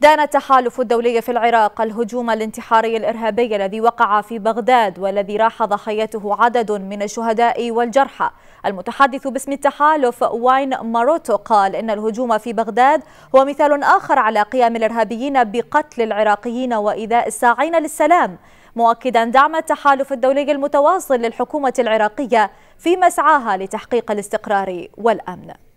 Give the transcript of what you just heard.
دان التحالف الدولي في العراق الهجوم الانتحاري الإرهابي الذي وقع في بغداد والذي راح ضحيته عدد من الشهداء والجرحى المتحدث باسم التحالف واين ماروتو قال إن الهجوم في بغداد هو مثال آخر على قيام الإرهابيين بقتل العراقيين وإيذاء الساعين للسلام مؤكدا دعم التحالف الدولي المتواصل للحكومة العراقية في مسعاها لتحقيق الاستقرار والأمن